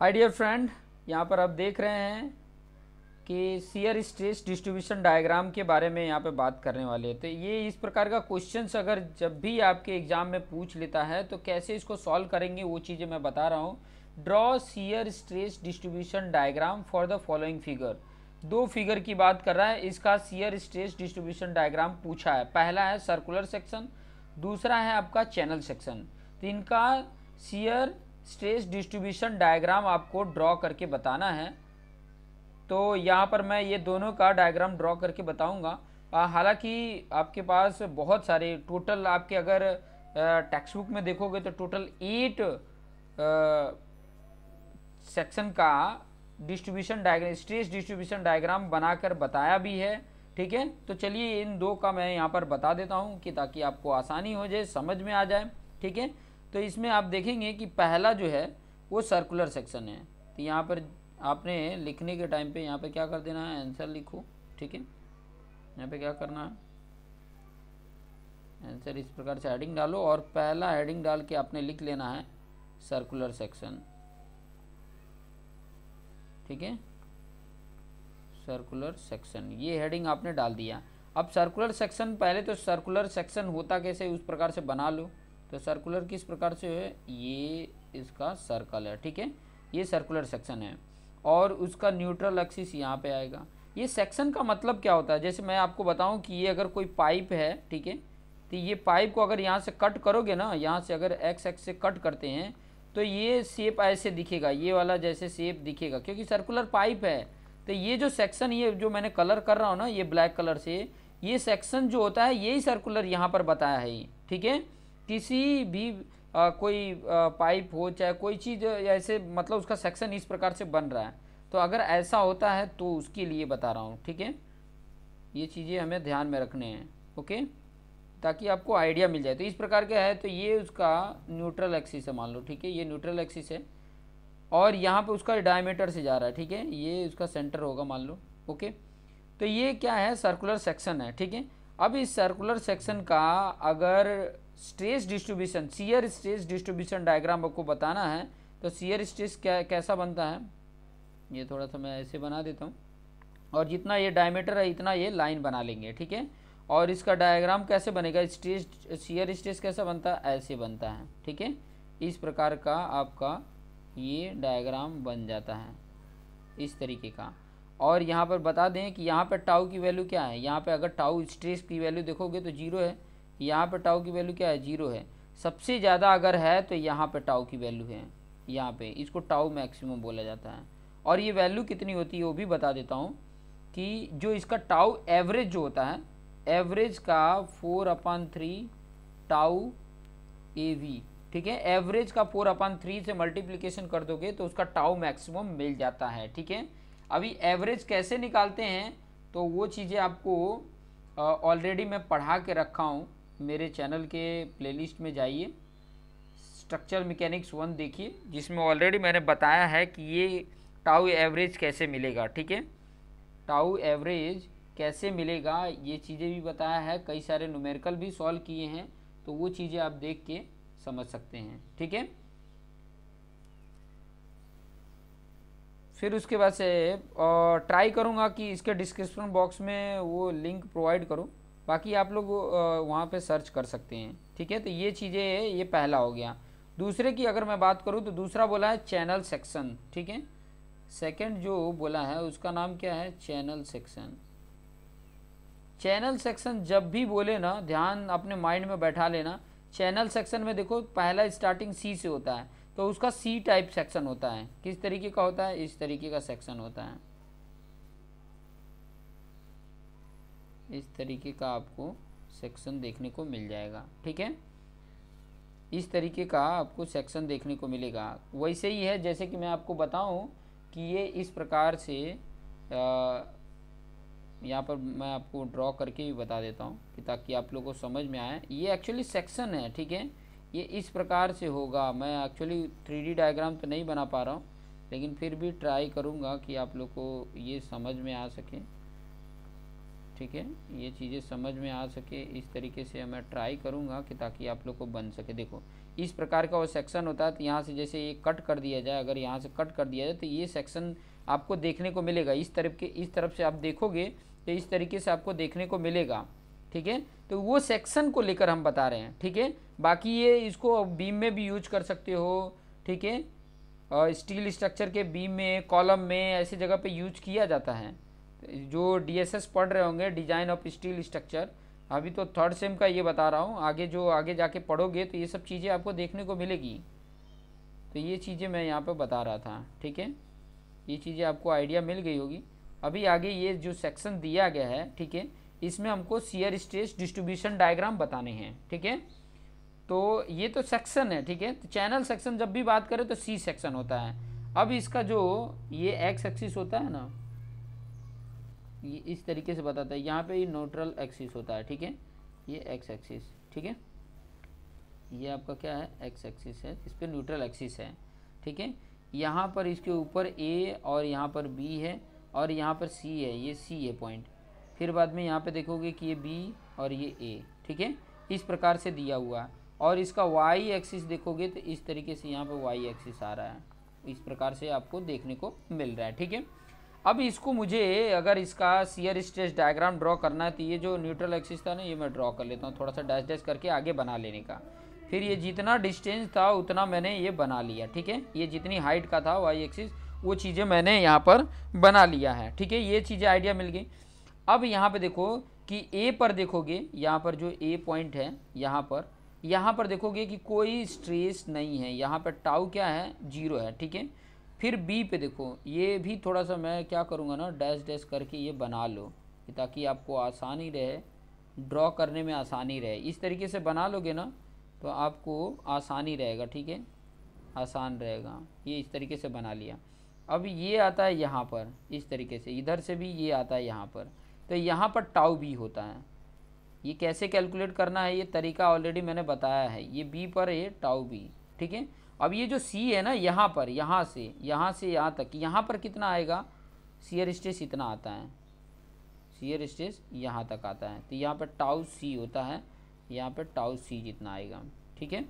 hi dear friend यहाँ पर आप देख रहे हैं कि सीयर स्ट्रेस डिस्ट्रीब्यूशन डायग्राम के बारे में यहाँ पे बात करने वाले हैं तो ये इस प्रकार का क्वेश्चंस अगर जब भी आपके एग्ज़ाम में पूछ लेता है तो कैसे इसको सॉल्व करेंगे वो चीज़ें मैं बता रहा हूँ draw shear stress distribution diagram for the following figure दो फिगर की बात कर रहा है इसका सीयर स्ट्रेस डिस्ट्रीब्यूशन डायग्राम पूछा है पहला है सर्कुलर सेक्शन दूसरा है आपका चैनल सेक्शन तो इनका सीयर स्ट्रेस डिस्ट्रीब्यूशन डायग्राम आपको ड्रॉ करके बताना है तो यहाँ पर मैं ये दोनों का डायग्राम ड्रॉ करके बताऊँगा हालांकि आपके पास बहुत सारे टोटल आपके अगर टेक्स्ट बुक में देखोगे तो टोटल एट सेक्शन का distribution diagram stress distribution diagram बनाकर बताया भी है ठीक है तो चलिए इन दो का मैं यहाँ पर बता देता हूँ कि ताकि आपको आसानी हो जाए समझ में आ जाए ठीक है तो इसमें आप देखेंगे कि पहला जो है वो सर्कुलर सेक्शन है तो यहाँ पर आपने लिखने के टाइम पे यहाँ पे क्या कर देना है आंसर लिखो ठीक है यहाँ पे क्या करना है आंसर इस प्रकार से हेडिंग डालो और पहला हेडिंग डाल के आपने लिख लेना है सर्कुलर सेक्शन ठीक है सर्कुलर सेक्शन ये हेडिंग आपने डाल दिया अब सर्कुलर सेक्शन पहले तो सर्कुलर सेक्शन होता कैसे उस प्रकार से बना लो तो सर्कुलर किस प्रकार से है ये इसका सर्कल है ठीक है ये सर्कुलर सेक्शन है और उसका न्यूट्रल एक्सिस यहाँ पे आएगा ये सेक्शन का मतलब क्या होता है जैसे मैं आपको बताऊँ कि ये अगर कोई पाइप है ठीक है तो ये पाइप को अगर यहाँ से कट करोगे ना यहाँ से अगर एक्स एक्स से कट करते हैं तो ये सेप ऐसे दिखेगा ये वाला जैसे सेप दिखेगा क्योंकि सर्कुलर पाइप है तो ये जो सेक्शन ये जो मैंने कलर कर रहा हूँ ना ये ब्लैक कलर से ये सेक्शन जो होता है यही सर्कुलर यहाँ पर बताया है ठीक है किसी भी आ, कोई आ, पाइप हो चाहे कोई चीज़ ऐसे मतलब उसका सेक्शन इस प्रकार से बन रहा है तो अगर ऐसा होता है तो उसके लिए बता रहा हूँ ठीक है ये चीज़ें हमें ध्यान में रखने हैं ओके ताकि आपको आइडिया मिल जाए तो इस प्रकार के है तो ये उसका न्यूट्रल एक्सिस है मान लो ठीक है ये न्यूट्रल एक्सिस है और यहाँ पे उसका डायमीटर से जा रहा है ठीक है ये उसका सेंटर होगा मान लो ओके तो ये क्या है सर्कुलर सेक्शन है ठीक है अब इस सर्कुलर सेक्शन का अगर stress distribution shear stress distribution diagram आपको बताना है तो सीयर स्ट्रेस क्या कैसा बनता है ये थोड़ा सा मैं ऐसे बना देता हूँ और जितना ये डायमीटर है इतना ये लाइन बना लेंगे ठीक है और इसका डायग्राम कैसे बनेगा स्ट्रेस सीयर स्ट्रेस कैसा बनता है ऐसे बनता है ठीक है इस प्रकार का आपका ये डायग्राम बन जाता है इस तरीके का और यहाँ पर बता दें कि यहाँ पर टाऊ की वैल्यू क्या है यहाँ पर अगर टाऊ स्ट्रेस की वैल्यू देखोगे तो जीरो है यहाँ पर टाओ की वैल्यू क्या है जीरो है सबसे ज़्यादा अगर है तो यहाँ पे टाओ की वैल्यू है यहाँ पे इसको टाओ मैक्सिमम बोला जाता है और ये वैल्यू कितनी होती है वो भी बता देता हूँ कि जो इसका टाओ एवरेज जो होता है एवरेज का four upon three tau A V ठीक है एवरेज का फोर अपान थ्री से मल्टीप्लीकेशन कर दोगे तो उसका टाओ मैक्सिमम मिल जाता है ठीक है अभी एवरेज कैसे निकालते हैं तो वो चीज़ें आपको ऑलरेडी मैं पढ़ा के रखा हूँ मेरे चैनल के प्लेलिस्ट में जाइए स्ट्रक्चर मैकेनिक्स वन देखिए जिसमें ऑलरेडी मैंने बताया है कि ये टाउ एवरेज कैसे मिलेगा ठीक है टाउ एवरेज कैसे मिलेगा ये चीज़ें भी बताया है कई सारे नुमेरिकल भी सॉल्व किए हैं तो वो चीज़ें आप देख के समझ सकते हैं ठीक है फिर उसके बाद से ट्राई करूँगा कि इसके डिस्क्रिप्शन बॉक्स में वो लिंक प्रोवाइड करूँ बाकी आप लोग वहाँ पे सर्च कर सकते हैं ठीक है तो ये चीज़ें ये पहला हो गया दूसरे की अगर मैं बात करूँ तो दूसरा बोला है चैनल सेक्शन ठीक है सेकंड जो बोला है उसका नाम क्या है चैनल सेक्शन चैनल सेक्शन जब भी बोले ना ध्यान अपने माइंड में बैठा लेना चैनल सेक्शन में देखो पहला स्टार्टिंग सी से होता है तो उसका सी टाइप सेक्शन होता है किस तरीके का होता है इस तरीके का सेक्शन होता है इस तरीके का आपको सेक्शन देखने को मिल जाएगा ठीक है इस तरीके का आपको सेक्शन देखने को मिलेगा वैसे ही है जैसे कि मैं आपको बताऊं कि ये इस प्रकार से यहाँ पर मैं आपको ड्रॉ करके भी बता देता हूँ कि ताकि आप लोगों को समझ में आए ये एक्चुअली सेक्शन है ठीक है ये इस प्रकार से होगा मैं एक्चुअली थ्री डायग्राम तो नहीं बना पा रहा हूँ लेकिन फिर भी ट्राई करूँगा कि आप लोग को ये समझ में आ सके ठीक है ये चीज़ें समझ में आ सके इस तरीके से मैं ट्राई करूँगा कि ताकि आप लोग को बन सके देखो इस प्रकार का वो सेक्शन होता है तो यहाँ से जैसे ये कट कर दिया जाए अगर यहाँ से कट कर दिया जाए तो ये सेक्शन आपको देखने को मिलेगा इस तरफ के इस तरफ से आप देखोगे तो इस तरीके से आपको देखने को मिलेगा ठीक है तो वो सेक्शन को लेकर हम बता रहे हैं ठीक है बाकी ये इसको बीम में भी यूज कर सकते हो ठीक है स्टील स्ट्रक्चर के बीम में कॉलम में ऐसी जगह पे यूज किया जाता है जो डीएसएस पढ़ रहे होंगे डिजाइन ऑफ स्टील स्ट्रक्चर अभी तो थर्ड सेम का ये बता रहा हूँ आगे जो आगे जाके पढ़ोगे तो ये सब चीज़ें आपको देखने को मिलेगी तो ये चीज़ें मैं यहाँ पर बता रहा था ठीक है ये चीज़ें आपको आइडिया मिल गई होगी अभी आगे ये जो सेक्शन दिया गया है ठीक है इसमें हमको सीयर स्ट्रेस डिस्ट्रीब्यूशन डायग्राम बताने हैं ठीक है तो ये तो सेक्शन है ठीक है तो चैनल सेक्शन जब भी बात करें तो सी सेक्शन होता है अब इसका जो ये एक्स एक्सिस होता है ना ये इस तरीके से बताता है यहाँ पे ये न्यूट्रल एक्सिस होता है ठीक है ये एक्स एक्सिस ठीक है ये आपका क्या है एक्स एक्सिस है इस पर न्यूट्रल एक्सिस है ठीक है यहाँ पर इसके ऊपर ए और यहाँ पर बी है और यहाँ पर सी है ये सी है पॉइंट फिर बाद में यहाँ पे देखोगे कि ये बी और ये ए ठीक है इस प्रकार से दिया हुआ है और इसका वाई एक्सिस देखोगे तो इस तरीके से यहाँ पर वाई एक्सिस आ रहा है इस प्रकार से आपको देखने को मिल रहा है ठीक है अब इसको मुझे अगर इसका सीयर स्ट्रेस डायग्राम ड्रॉ करना है तो ये जो न्यूट्रल एक्सिस था ना ये मैं ड्रॉ कर लेता हूँ थोड़ा सा डैश डैश करके आगे बना लेने का फिर ये जितना डिस्टेंस था उतना मैंने ये बना लिया ठीक है ये जितनी हाइट का था वाई एक्सिस वो चीज़ें मैंने यहाँ पर बना लिया है ठीक है ये चीज़ें आइडिया मिल गई अब यहाँ पर देखो कि ए पर देखोगे यहाँ पर जो ए पॉइंट है यहाँ पर यहाँ पर देखोगे कि कोई स्ट्रेस नहीं है यहाँ पर टाउ क्या है जीरो है ठीक है फिर बी पे देखो ये भी थोड़ा सा मैं क्या करूँगा ना डैश डैश करके ये बना लो ताकि आपको आसानी रहे ड्रॉ करने में आसानी रहे इस तरीके से बना लोगे ना तो आपको आसानी रहेगा ठीक है आसान रहेगा ये इस तरीके से बना लिया अब ये आता है यहाँ पर इस तरीके से इधर से भी ये आता है यहाँ पर तो यहाँ पर टाउ बी होता है ये कैसे कैलकुलेट करना है ये तरीका ऑलरेडी मैंने बताया है ये बी पर ये टाउ बी ठीक है अब ये जो सी है ना यहाँ पर यहाँ से यहाँ से यहाँ तक यहाँ पर कितना आएगा सीयर स्टेस इतना आता है सीयर स्टेस यहाँ तक आता है तो यहाँ पर टाउ सी होता है यहाँ पर टाउ सी जितना आएगा ठीक है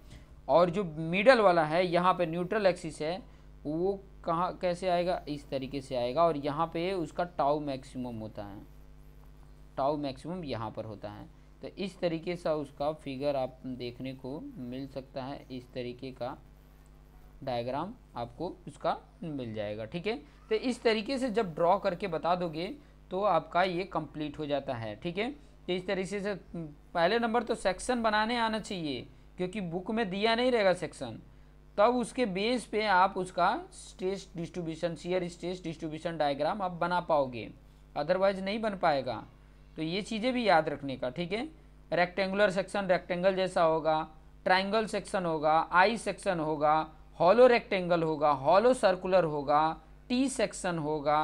और जो मिडल वाला है यहाँ पर न्यूट्रल एक्सिस है वो कहाँ कैसे आएगा इस तरीके से आएगा और यहाँ पे उसका टाउ मैक्सिमम होता है टाउ मैक्सिमम यहाँ पर होता है तो इस तरीके से उसका फिगर आप देखने को मिल सकता है इस तरीके का डायग्राम आपको उसका मिल जाएगा ठीक है तो इस तरीके से जब ड्रॉ करके बता दोगे तो आपका ये कंप्लीट हो जाता है ठीक है तो इस तरीके से हम्म, पहले नंबर तो सेक्शन बनाने आना चाहिए क्योंकि बुक में दिया नहीं रहेगा सेक्शन तब उसके बेस पे आप उसका stress distribution shear stress distribution diagram आप बना पाओगे अदरवाइज नहीं बन पाएगा तो ये चीज़ें भी याद रखने का ठीक है रेक्टेंगुलर सेक्शन रेक्टेंगल जैसा होगा ट्राइंगल सेक्शन होगा आई सेक्शन होगा हॉलो रेक्टेंगल होगा हॉलो सर्कुलर होगा टी सेक्शन होगा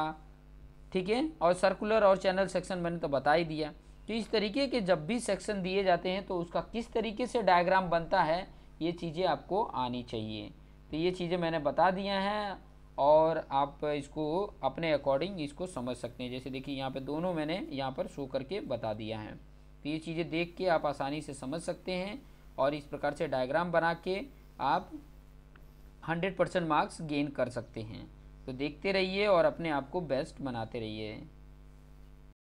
ठीक है और सर्कुलर और चैनल सेक्शन मैंने तो बता ही दिया तो इस तरीके के जब भी सेक्शन दिए जाते हैं तो उसका किस तरीके से डायग्राम बनता है ये चीज़ें आपको आनी चाहिए तो ये चीज़ें मैंने बता दिया हैं और आप इसको अपने अकॉर्डिंग इसको समझ सकते हैं जैसे देखिए यहाँ पे दोनों मैंने यहाँ पर शो करके बता दिया है तो ये चीज़ें देख के आप आसानी से समझ सकते हैं और इस प्रकार से डायग्राम बना के आप हंड्रेड परसेंट मार्क्स गेन कर सकते हैं तो देखते रहिए और अपने आप को बेस्ट बनाते रहिए